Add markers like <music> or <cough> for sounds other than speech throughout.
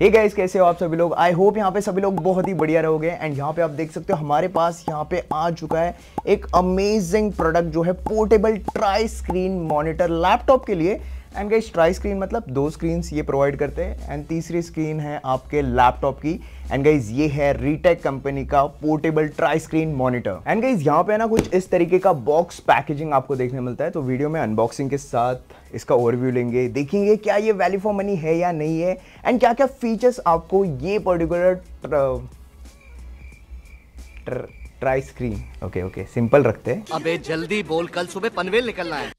हे hey guys कैसे हो आप सभी लोग आई होप यहाँ पे सभी लोग बहुत ही बढ़िया रहोगे एंड यहाँ पे आप देख सकते हो हमारे पास यहाँ पे आ चुका है एक अमेजिंग प्रोडक्ट जो है portable tri screen monitor laptop के लिए एंड गई ट्राई स्क्रीन मतलब दो स्क्रीन ये प्रोवाइड करते हैं एंड तीसरी स्क्रीन है आपके लैपटॉप की एंड गाइज ये है रीटेक कंपनी का portable tri screen monitor and guys यहाँ पे ना कुछ इस तरीके का बॉक्स पैकेजिंग आपको देखने मिलता है तो वीडियो में अनबॉक्सिंग के साथ इसका ओवरव्यू लेंगे देखेंगे क्या ये वैल्यू फॉर मनी है या नहीं है एंड क्या क्या फीचर्स आपको ये particular tri screen okay okay simple रखते हैं अबे जल्दी बोल कल सुबह पनवेल निकलना है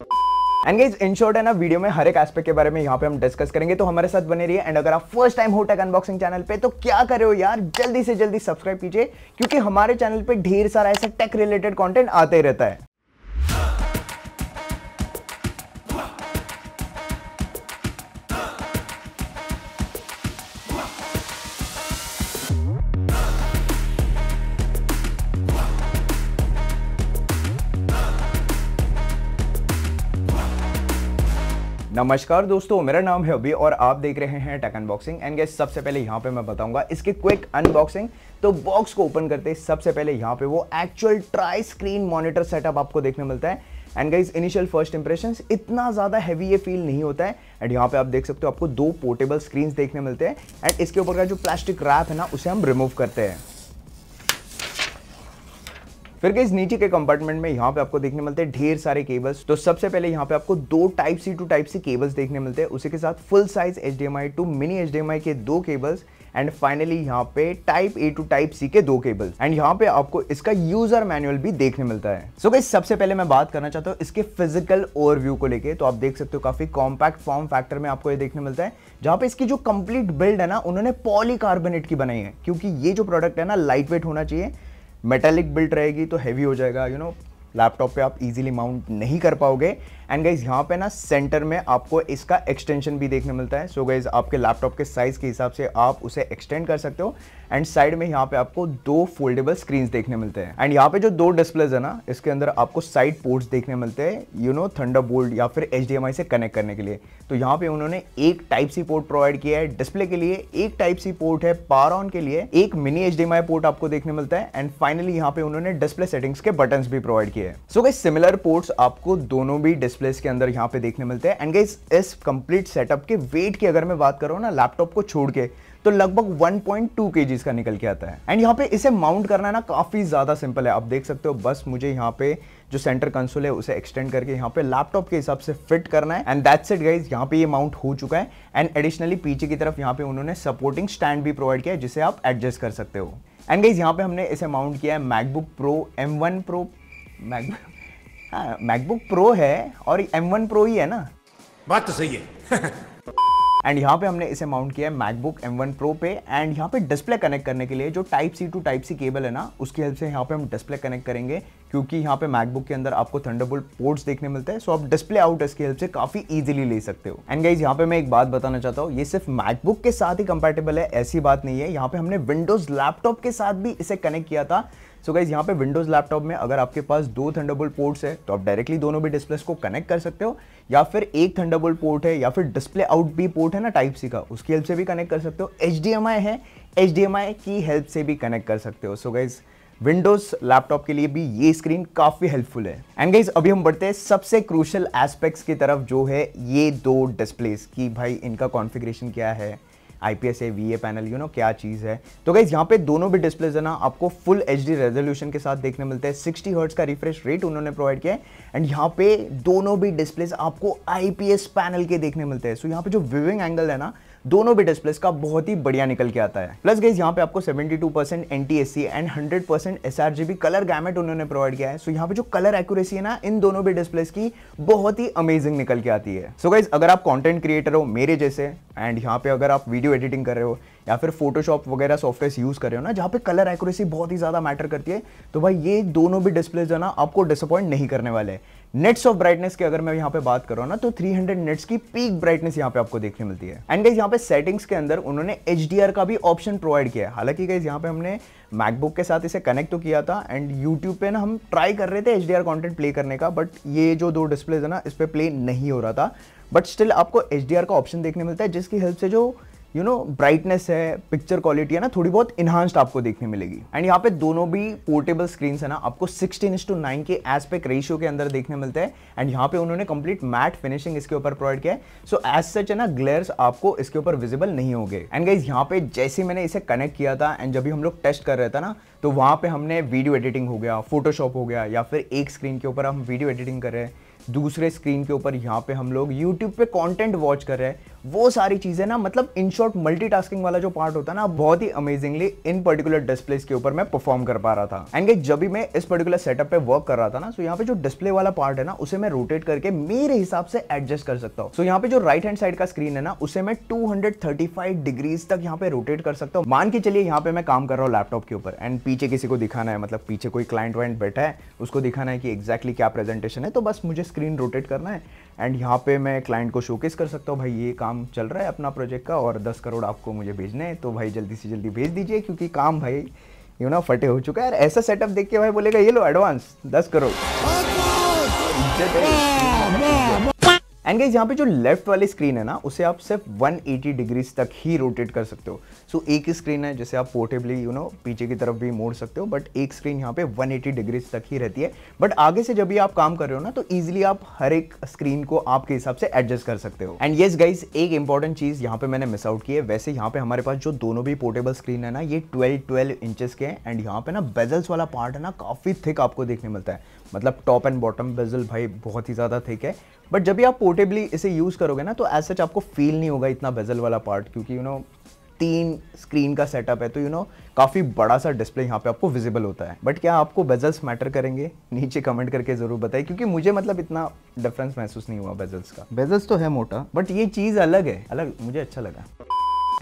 एंड गाइज इन शॉर्ट है ना वीडियो में हर एक एस्पेक्ट के बारे में यहाँ पे हम डिस्कस करेंगे तो हमारे साथ बने रहिए एंड अगर आप फर्स्ट टाइम हो टेक अनबॉक्सिंग चैनल पे तो क्या कर रहे हो यार जल्दी से जल्दी सब्सक्राइब कीजिए क्योंकि हमारे चैनल पे ढेर सारा ऐसा टेक रिलेटेड कॉन्टेंट आते रहता है नमस्कार दोस्तों मेरा नाम है अभी और आप देख रहे हैं टक अनबॉक्सिंग एंड गैस सबसे पहले यहाँ पे मैं बताऊंगा इसके क्विक अनबॉक्सिंग तो बॉक्स को ओपन करते सबसे पहले यहाँ पे वो actual tri screen monitor setup आपको देखने मिलता है and guys initial first impression इतना ज़्यादा हैवी ये फील नहीं होता है एंड यहाँ पे आप देख सकते हो आपको दो पोर्टेबल स्क्रीन देखने मिलते हैं एंड इसके ऊपर का जो प्लास्टिक रैप है ना उसे हम रिमूव करते हैं फिर गई नीचे के कंपार्टमेंट में यहाँ पे आपको देखने मिलते हैं ढेर सारे केबल्स तो सबसे पहले यहाँ पे आपको दो type C to type C cables देखने मिलते हैं उसी के साथ full size H to mini H के दो केबल्स एंड फाइनली यहाँ पे type A to type C के दो केबल्स एंड यहाँ पे आपको इसका यूजर मैनुअल भी देखने मिलता है सो so गई सबसे पहले मैं बात करना चाहता हूँ इसके फिजिकल ओवरव्यू को लेके तो आप देख सकते हो काफी कॉम्पैक्ट फॉर्म फैक्टर में आपको ये देखने मिलता है जहाँ पे इसकी जो कंप्लीट बिल्ड है ना उन्होंने पॉलीकार्बोनेट की बनाई है क्योंकि ये जो प्रोडक्ट है ना लाइट वेट होना चाहिए मेटेलिक बिल्ट रहेगी तो हैवी हो जाएगा यू नो लैपटॉप पे आप इजीली माउंट नहीं कर पाओगे एंड गाइज यहाँ पे ना सेंटर में आपको इसका एक्सटेंशन भी देखने मिलता है सो so गाइज आपके लैपटॉप के साइज़ के हिसाब से आप उसे एक्सटेंड कर सकते हो एंड साइड में यहाँ पे आपको दो फोल्डेबल स्क्रीन देखने मिलते हैं एंड यहाँ पे जो दो डिस्प्लेज है ना इसके अंदर आपको साइड पोर्ट्स देखने मिलते हैं यू नो बोल्ड या फिर एच से कनेक्ट करने के लिए तो यहाँ पे उन्होंने एक टाइप सी पोर्ट प्रोवाइड किया है डिस्प्ले के लिए एक टाइप सी पोर्ट है पार ऑन के लिए एक मिनी एच पोर्ट आपको देखने मिलता है एंड फाइनली यहाँ पे उन्होंने डिस्प्ले सेटिंग्स के बटन भी प्रोवाइड किए हैं सो गई सिमिलर पोर्ट्स आपको दोनों भी डिस्प्लेस के अंदर यहाँ पे देखने मिलते हैं एंड गाइज इस कंप्लीट सेटअप के वेट की अगर मैं बात करूँ ना लैपटॉप को छोड़ के तो लगभग 1.2 पॉइंट का निकल के आता है एंड यहाँ पे इसे माउंट करना ना काफ़ी ज़्यादा सिंपल है आप देख सकते हो बस मुझे यहाँ पे जो सेंटर कंसोल है उसे एक्सटेंड करके यहाँ पे लैपटॉप के हिसाब से फिट करना है एंड दैट्स इट गाइज यहाँ पे ये माउंट हो चुका है एंड एडिशनली पीछे की तरफ यहाँ पे उन्होंने सपोर्टिंग स्टैंड भी प्रोवाइड किया है जिसे आप एडजस्ट कर सकते हो एंड गाइज यहाँ पे हमने इसे माउंट किया है MacBook Pro M one Pro MacBook MacBook हाँ, प्रो है और एम वन प्रो ही है ना बात तो सही है एंड <laughs> यहाँ पे हमने इसे माउंट किया है मैकबुक एम वन प्रो पे एंड यहाँ पे डिस्प्ले कनेक्ट करने के लिए जो type C to type C cable है ना उसकी हेल्प से यहाँ पे हम डिस्प्ले कनेक्ट करेंगे क्योंकि यहाँ पे मैकबुक के अंदर आपको थंडरबोल्ट पोर्ट्स देखने मिलते हैं सो आप डिस्प्ले आउट इसकी हेल्प से काफी इजीली ले सकते हो एंड गाइज यहाँ पे मैं एक बात बताना चाहता हूँ ये सिर्फ मैकबुक के साथ ही कंपेटेबल है ऐसी बात नहीं है यहाँ पे हमने विंडोज लैपटॉप के साथ भी इसे कनेक्ट किया था सो गाइज यहाँ पे विंडोज़ लैपटॉप में अगर आपके पास दो थंडरबोल्ट पोर्ट्स है तो आप डायरेक्टली दोनों भी डिस्प्लेस को कनेक्ट कर सकते हो या फिर एक थंडरबोल्ट पोर्ट है या फिर डिस्प्ले आउट भी पोर्ट है ना टाइप सी का उसकी हेल्प से भी कनेक्ट कर सकते हो एच है एच की हेल्प से भी कनेक्ट कर सकते हो सो गाइज़ विंडोज लैपटॉप के लिए भी ये स्क्रीन काफ़ी हेल्पफुल है एंड गाइज अभी हम बढ़ते हैं सबसे क्रूशल एस्पेक्ट्स की तरफ जो है ये दो डिस्प्लेस कि भाई इनका कॉन्फ़िगरेशन क्या है आईपीएस है ए पैनल यू नो क्या चीज़ है तो गाइज यहाँ पे दोनों भी डिस्प्लेज है ना आपको फुल एच डी रेजोल्यूशन के साथ देखने मिलते हैं सिक्सटी हर्ट्स का रिफ्रेश रेट उन्होंने प्रोवाइड किया है एंड यहाँ पे दोनों भी डिस्प्लेज आपको आईपीएस पैनल के देखने मिलते हैं सो so, यहाँ पे जो विविंग एंगल है ना दोनों भी डिस्प्लेस का बहुत ही बढ़िया निकल के आता है प्लस गई यहाँ पे आपको 72% percent N T S C and hundred percent S R G B colour gamut उन्होंने प्रोवाइड किया है सो यहाँ पे जो कलर एक्यूरेसी है ना इन दोनों भी डिस्प्लेस की बहुत ही अमेजिंग निकल के आती है सो so, गाइज अगर आप कॉन्टेंट क्रिएटर हो मेरे जैसे एंड यहाँ पे अगर आप वीडियो एडिटिंग कर रहे हो या फिर फोटोशॉप वगैरह सॉफ्टवेयर यूज़ कर रहे हो ना जहाँ पे कलर एक्यूरेसी बहुत ही ज़्यादा मैटर करती है तो भाई ये दोनों भी डिस्प्लेस जो ना आपको डिसअपॉइंट नहीं करने वाले नेट्स ऑफ ब्राइटनेस की अगर मैं यहाँ पे बात करूँ ना तो 300 नेट्स की पीक ब्राइटनेस यहाँ पे आपको देखने मिलती है एंड गाइज यहाँ पे सेटिंग्स के अंदर उन्होंने एच का भी ऑप्शन प्रोवाइड किया है हालांकि गाइज यहाँ पे हमने मैकबुक के साथ इसे कनेक्ट तो किया था एंड यूट्यूब पे ना हम ट्राई कर रहे थे एच कंटेंट प्ले करने का बट ये जो दो डिस्प्लेज है ना इस पर प्ले नहीं हो रहा था बट स्टिल आपको एच का ऑप्शन देखने मिलता है जिसकी हेल्प से जो यू नो ब्राइटनेस है पिक्चर क्वालिटी है ना थोड़ी बहुत इन्हांस्ड आपको देखने मिलेगी एंड यहाँ पे दोनों भी पोर्टेबल स्क्रीन है ना आपको सिक्सटीन इंस टू नाइन के एस्पेक्ट रेशियो के अंदर देखने मिलते हैं एंड यहाँ पे उन्होंने कंप्लीट मैट फिनिशिंग इसके ऊपर प्रोवाइड किया है सो एज सच है ना ग्लेयर्स आपको इसके ऊपर विजिबल नहीं होंगे एंड गाइज यहाँ पे जैसे मैंने इसे कनेक्ट किया था एंड जब भी हम लोग टेस्ट कर रहे थे ना तो वहाँ पे हमने वीडियो एडिटिंग हो गया फोटोशॉप हो गया या फिर एक स्क्रीन के ऊपर हम वीडियो एडिटिंग कर रहे हैं दूसरे स्क्रीन के ऊपर यहाँ पे हम लोग यूट्यूब पे कंटेंट वॉच कर रहे हैं वो सारी चीज़ें ना मतलब इन शॉर्ट मल्टीटास्किंग वाला जो पार्ट होता है ना बहुत ही अमेजिंगली इन पर्टिकुलर डिस्प्लेस के ऊपर मैं परफॉर्म कर पा रहा था एंड जब भी मैं इस पर्टिकुलर सेटअप पे वर्क कर रहा था ना सो यहाँ पे जो डिस्प्ले वाला पार्ट है ना उसे मैं रोटेट करके मेरे हिसाब से एडजस्ट कर सकता हूँ सो यहाँ पे जो राइट हैंड साइड का स्क्रीन है ना उसे मैं फाइव डिग्रीज तक यहाँ पे रोटेट कर सकता हूँ मान के चलिए यहाँ पे मैं काम कर रहा हूँ लैपटॉप के ऊपर एंड पीछे किसी को दिखाना है मतलब पीछे कोई क्लाइंट वाइंट बैठा है उसको दिखाना है कि एक्जैक्टली exactly क्या प्रेजेंटेशन है तो बस मुझे स्क्रीन रोटेट करना है एंड यहाँ पे मैं क्लाइंट को शोकेस कर सकता हूँ भाई ये काम चल रहा है अपना प्रोजेक्ट का और दस करोड़ आपको मुझे भेजना है तो भाई जल्दी से जल्दी भेज दीजिए क्योंकि काम भाई यू ना फटे हो चुका है यार ऐसा सेटअप देख के भाई बोलेगा ये लो एडवांस दस करोड़ एंड गाइस यहाँ पे जो लेफ्ट वाली स्क्रीन है ना उसे आप सिर्फ 180 डिग्रीज तक ही रोटेट कर सकते हो सो so, एक ही स्क्रीन है जिसे आप पोर्टेबली यू नो पीछे की तरफ भी मोड़ सकते हो बट एक स्क्रीन यहाँ पे 180 डिग्रीज तक ही रहती है बट आगे से जब भी आप काम कर रहे हो ना तो ईजिली आप हर एक स्क्रीन को आपके हिसाब से एडजस्ट कर सकते हो एंड येस गाइज एक इंपॉर्टेंट चीज़ यहाँ पे मैंने मिस आउट की है वैसे यहाँ पे हमारे पास जो दोनों भी पोर्टेबल स्क्रीन है ना ये ट्वेल्व ट्वेल्व इंचेस के हैं एंड यहाँ पे ना बेजल्स वाला पार्ट है ना काफ़ी थिक आपको देखने मिलता है मतलब टॉप एंड बॉटम बेजल भाई बहुत ही ज़्यादा थिक है बट जब भी आप पोर्टेबली इसे यूज़ करोगे ना तो एज सच आपको फील नहीं होगा इतना बेजल वाला पार्ट क्योंकि यू you नो know, तीन स्क्रीन का सेटअप है तो यू you नो know, काफ़ी बड़ा सा डिस्प्ले यहाँ पे आपको विजिबल होता है बट क्या आपको बेजल्स मैटर करेंगे नीचे कमेंट करके ज़रूर बताएं क्योंकि मुझे मतलब इतना डिफरेंस महसूस नहीं हुआ बेजल्स का बेजल्स तो है मोटा बट ये चीज़ अलग है अलग मुझे अच्छा लगा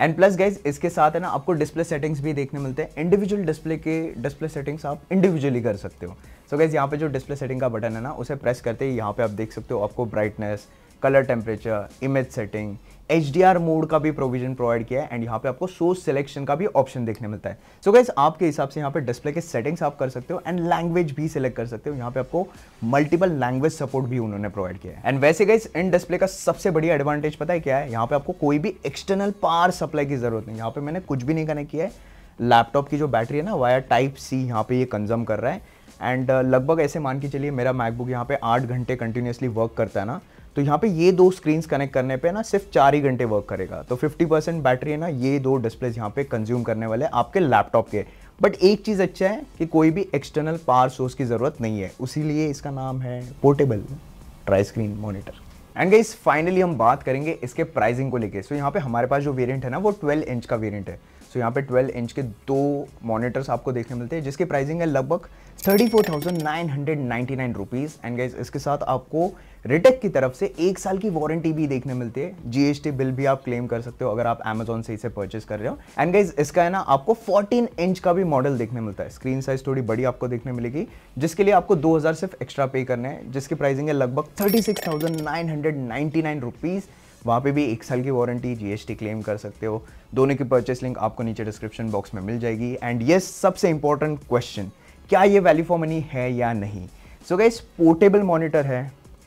एंड प्लस गाइज इसके साथ है ना आपको डिस्प्ले सेटिंग्स भी देखने मिलते हैं इंडिविजुअल डिस्प्ले के डिस्प्ले सेटिंग्स आप इंडिविजुअली कर सकते हो सो गाइज यहाँ पे जो डिस्प्ले सेटिंग का बटन है ना उसे प्रेस करते ही यहाँ पे आप देख सकते हो आपको brightness colour temperature image setting H mode का भी प्रोविजन प्रोवाइड किया है एंड यहाँ पे आपको सोर्स सिलेक्शन का भी ऑप्शन देखने मिलता है सो so गाइज आपके हिसाब से यहाँ पे डिस्प्ले के सेटिंग्स आप कर सकते हो एंड लैंग्वेज भी सिलेक्ट कर सकते हो यहाँ पे आपको मल्टीपल लैंग्वेज सपोर्ट भी उन्होंने प्रोवाइड किया है एंड वैसे गाइज इन डिस्प्ले का सबसे बढ़िया एडवांटेज पता है क्या है यहाँ पे आपको कोई भी एक्सटर्नल पावर सप्लाई की जरूरत नहीं यहाँ पे मैंने कुछ भी नहीं कनेक्ट किया है लैपटॉप की जो बैटरी है ना वायर टाइप सी यहाँ पे ये कंज्यूम कर रहा है एंड uh, लगभग ऐसे मान के चलिए मेरा मैकबुक यहाँ पे आठ घंटे कंटिन्यूसली वर्क करता है ना तो यहाँ पे ये दो स्क्रीन्स कनेक्ट करने पे ना सिर्फ चार ही घंटे वर्क करेगा तो 50 परसेंट बैटरी है ना ये दो डिस्प्लेज यहाँ पे कंज्यूम करने वाले आपके लैपटॉप के बट एक चीज़ अच्छा है कि कोई भी एक्सटर्नल पावर सोर्स की ज़रूरत नहीं है उसीलिए इसका नाम है portable tri screen monitor and guys finally हम बात करेंगे इसके प्राइसिंग को लेके सो so, यहाँ पे हमारे पास जो वेरिएंट है ना वो 12 इंच का वेरिएंट है सो यहाँ पे 12 इंच के दो मॉनिटर्स आपको देखने मिलते हैं जिसके प्राइसिंग है लगभग thirty four thousand nine hundred ninety nine rupees and guys इसके साथ आपको रिटेक की तरफ से एक साल की वारंटी भी देखने मिलती है जीएसटी बिल भी आप क्लेम कर सकते हो अगर आप अमेजोन से इसे परचेस कर रहे हो एंड गाइज इसका है ना आपको 14 इंच का भी मॉडल देखने मिलता है स्क्रीन साइज थोड़ी बड़ी आपको देखने मिलेगी जिसके लिए आपको 2000 सिर्फ एक्स्ट्रा पे करने हैं जिसकी प्राइसिंग है लगभग thirty six thousand nine hundred nine rupees वहाँ पे भी एक साल की वारंटी जीएसटी क्लेम कर सकते हो दोनों की परचेस लिंक आपको नीचे डिस्क्रिप्शन बॉक्स में मिल जाएगी एंड यस सबसे इंपॉर्टेंट क्वेश्चन क्या ये वैल्यू फॉर मनी है या नहीं सो गई पोर्टेबल मॉनिटर है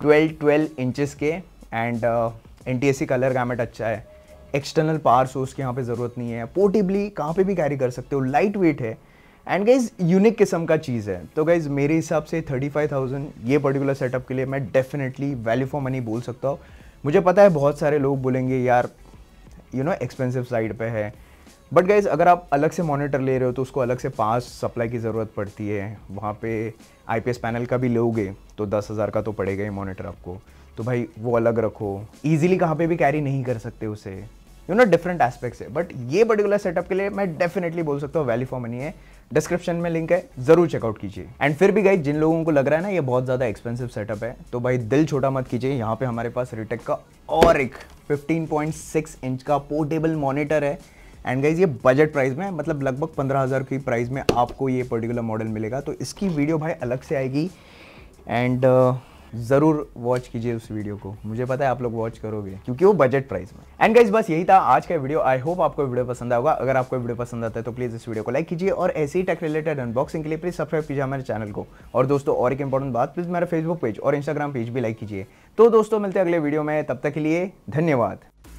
12 12 इंचेस के and N T colour gamut अच्छा है एक्सटर्नल पावर सोर्स की यहाँ पे ज़रूरत नहीं है पोर्टेबली कहाँ पे भी कैरी कर सकते हो लाइट वेट है एंड गाइज यूनिक किस्म का चीज़ है तो गाइज मेरे हिसाब से 35,000 ये पर्टिकुलर सेटअप के लिए मैं डेफिनेटली वैल्यू फॉर मनी बोल सकता हूँ मुझे पता है बहुत सारे लोग बोलेंगे यार यू नो एक्सपेंसिव साइड पे है बट गाइज़ अगर आप अलग से मॉनिटर ले रहे हो तो उसको अलग से पास सप्लाई की ज़रूरत पड़ती है वहाँ पे आईपीएस पैनल का भी लोगे तो दस हज़ार का तो पड़ेगा ही मॉनिटर आपको तो भाई वो अलग रखो ईजिली कहाँ पे भी कैरी नहीं कर सकते उसे यू नो डिफरेंट एस्पेक्ट्स है बट ये पर्टिकुलर सेटअप के लिए मैं डेफिनेटली बोल सकता हूँ वैली फॉर मनी है डिस्क्रिप्शन में लिंक है जरूर चेकआउट कीजिए एंड फिर भी गाइज जिन लोगों को लग रहा है ना ये बहुत ज़्यादा एक्सपेंसिव सेटअप है तो भाई दिल छोटा मत कीजिए यहाँ पे हमारे पास रिटेक का और एक 15.6 इंच का पोर्टेबल मॉनिटर है एंड गाइज ये बजट प्राइस में मतलब लगभग पंद्रह हज़ार की प्राइस में आपको ये पर्टिकुलर मॉडल मिलेगा तो इसकी वीडियो भाई अलग से आएगी एंड uh, ज़रूर वॉच कीजिए उस वीडियो को मुझे पता है आप लोग वॉच करोगे क्योंकि वो बजट प्राइस में एंड गाइज बस यही था आज का वीडियो आई होप आपको वीडियो पसंद आएगा अगर आपको वीडियो पसंद आता है तो प्लीज़ इस वीडियो को लाइक कीजिए और ऐसे ही टेक रिलेटेड अनबॉक्सिंग के लिए प्लीज़ सब्सक्राइब कीजिए हमारे चैनल को और दोस्तों और एक इंपॉर्टेंट बात प्लीज़ मेरा फेसबुक पेज और इंस्टाग्राम पेज भी लाइक कीजिए तो दोस्तों मिलते हैं अगले वीडियो में तब तक के लिए धन्यवाद